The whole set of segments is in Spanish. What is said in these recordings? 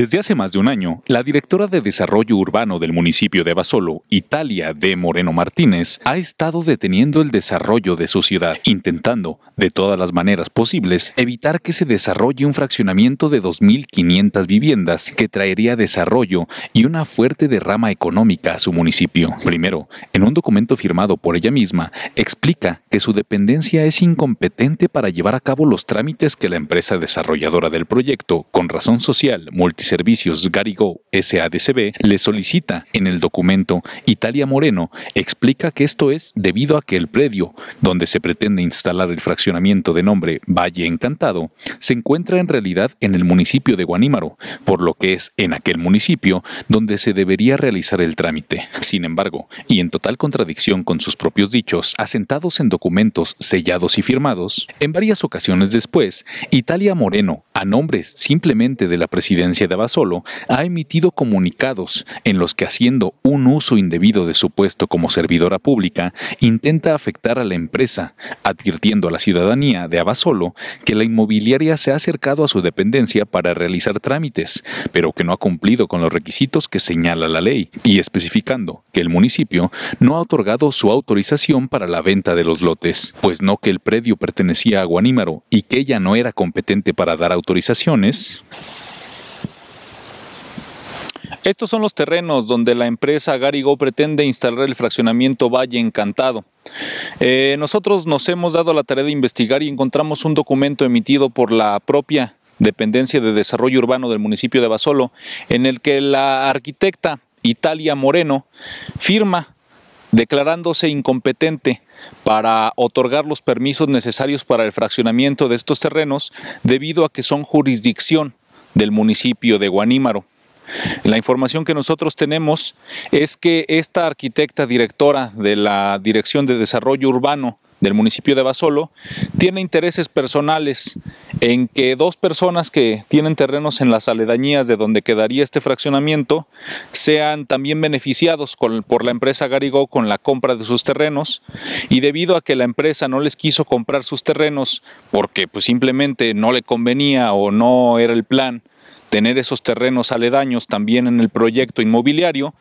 Desde hace más de un año, la directora de Desarrollo Urbano del municipio de Basolo, Italia de Moreno Martínez, ha estado deteniendo el desarrollo de su ciudad, intentando, de todas las maneras posibles, evitar que se desarrolle un fraccionamiento de 2.500 viviendas que traería desarrollo y una fuerte derrama económica a su municipio. Primero, en un documento firmado por ella misma, explica que su dependencia es incompetente para llevar a cabo los trámites que la empresa desarrolladora del proyecto, con razón social, multisectorial, Servicios Garigó SADCB le solicita en el documento Italia Moreno explica que esto es debido a que el predio donde se pretende instalar el fraccionamiento de nombre Valle Encantado se encuentra en realidad en el municipio de Guanímaro, por lo que es en aquel municipio donde se debería realizar el trámite. Sin embargo, y en total contradicción con sus propios dichos, asentados en documentos sellados y firmados, en varias ocasiones después, Italia Moreno, a nombre simplemente de la presidencia de Abasolo ha emitido comunicados en los que haciendo un uso indebido de su puesto como servidora pública, intenta afectar a la empresa, advirtiendo a la ciudadanía de Abasolo que la inmobiliaria se ha acercado a su dependencia para realizar trámites, pero que no ha cumplido con los requisitos que señala la ley, y especificando que el municipio no ha otorgado su autorización para la venta de los lotes, pues no que el predio pertenecía a Guanímaro y que ella no era competente para dar autorizaciones, estos son los terrenos donde la empresa Garigo pretende instalar el fraccionamiento Valle Encantado. Eh, nosotros nos hemos dado la tarea de investigar y encontramos un documento emitido por la propia Dependencia de Desarrollo Urbano del municipio de Basolo, en el que la arquitecta Italia Moreno firma declarándose incompetente para otorgar los permisos necesarios para el fraccionamiento de estos terrenos debido a que son jurisdicción del municipio de Guanímaro. La información que nosotros tenemos es que esta arquitecta directora de la Dirección de Desarrollo Urbano del municipio de Basolo tiene intereses personales en que dos personas que tienen terrenos en las aledañías de donde quedaría este fraccionamiento sean también beneficiados por la empresa Garigó con la compra de sus terrenos y debido a que la empresa no les quiso comprar sus terrenos porque pues simplemente no le convenía o no era el plan tener esos terrenos aledaños también en el proyecto inmobiliario,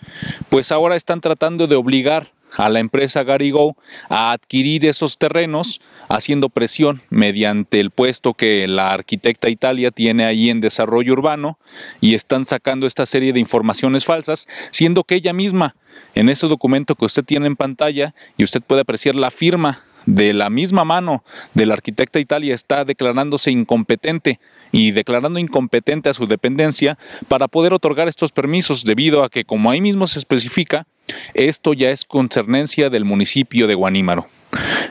pues ahora están tratando de obligar a la empresa Garigo a adquirir esos terrenos haciendo presión mediante el puesto que la arquitecta Italia tiene ahí en desarrollo urbano y están sacando esta serie de informaciones falsas, siendo que ella misma en ese documento que usted tiene en pantalla y usted puede apreciar la firma de la misma mano del arquitecta Italia está declarándose incompetente y declarando incompetente a su dependencia para poder otorgar estos permisos debido a que, como ahí mismo se especifica, esto ya es concernencia del municipio de Guanímaro.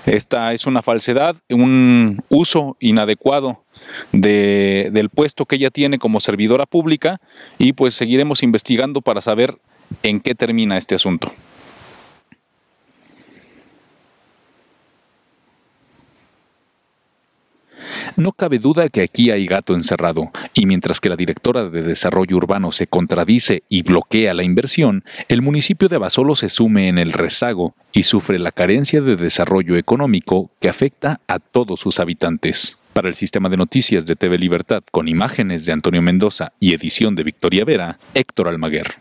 Esta es una falsedad, un uso inadecuado del puesto que ella tiene como servidora pública y pues seguiremos investigando para saber en qué termina este asunto. No cabe duda que aquí hay gato encerrado, y mientras que la directora de Desarrollo Urbano se contradice y bloquea la inversión, el municipio de Abasolo se sume en el rezago y sufre la carencia de desarrollo económico que afecta a todos sus habitantes. Para el sistema de noticias de TV Libertad con imágenes de Antonio Mendoza y edición de Victoria Vera, Héctor Almaguer.